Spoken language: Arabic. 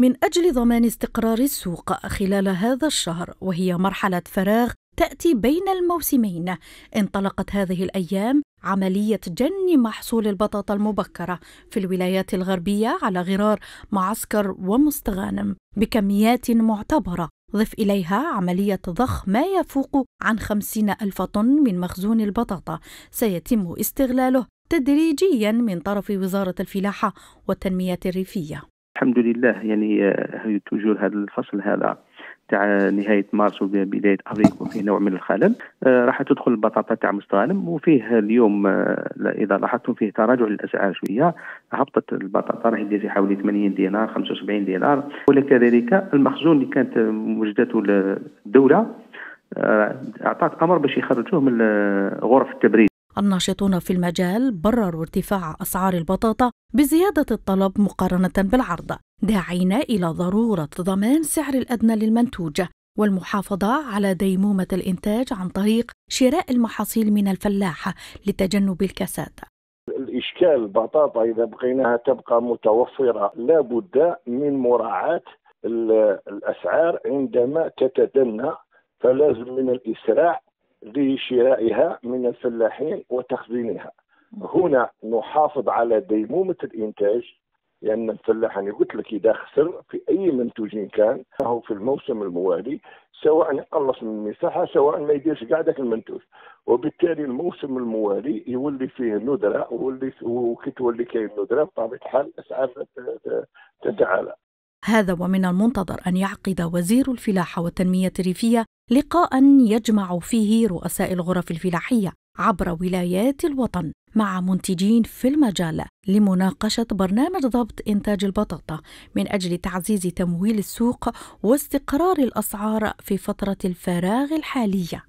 من أجل ضمان استقرار السوق خلال هذا الشهر وهي مرحلة فراغ تأتي بين الموسمين انطلقت هذه الأيام عملية جن محصول البطاطا المبكرة في الولايات الغربية على غرار معسكر ومستغانم بكميات معتبرة ضف إليها عملية ضخ ما يفوق عن خمسين ألف طن من مخزون البطاطا سيتم استغلاله تدريجيا من طرف وزارة الفلاحة والتنمية الريفية الحمد لله يعني آه، توجور هذا الفصل هذا تاع نهايه مارس وبدايه ابريل وفيه نوع من الخلل آه، راح تدخل البطاطا تاع مستغانم وفيه اليوم آه، اذا لاحظتم فيه تراجع للاسعار شويه هبطت البطاطا راهي دير حوالي 80 دينار 75 دينار ولكذلك المخزون اللي كانت وجدته الدوله اعطت امر باش يخرجوه من غرف التبريد الناشطون في المجال برروا ارتفاع أسعار البطاطا بزيادة الطلب مقارنة بالعرض داعين إلى ضرورة ضمان سعر الأدنى للمنتوج والمحافظة على ديمومة الإنتاج عن طريق شراء المحاصيل من الفلاحة لتجنب الكساد الإشكال البطاطا إذا بقيناها تبقى متوفرة لابد من مراعاة الأسعار عندما تتدنى فلازم من الإسراع لشرائها من الفلاحين وتخزينها هنا نحافظ على ديمومة الإنتاج لأن يعني الفلاح أنا قلت لك إذا خسر في أي منتوج كان فهو في الموسم الموالي سواء يقلص من المساحة سواء ما يديرش كاع ذاك المنتوج وبالتالي الموسم الموالي يولي فيه ندرة ويولي وكي تولي كاين ندرة بطبيعة الحال الأسعار تتعالى هذا ومن المنتظر أن يعقد وزير الفلاحة والتنمية الريفية لقاء يجمع فيه رؤساء الغرف الفلاحية عبر ولايات الوطن مع منتجين في المجال لمناقشة برنامج ضبط إنتاج البطاطا من أجل تعزيز تمويل السوق واستقرار الأسعار في فترة الفراغ الحالية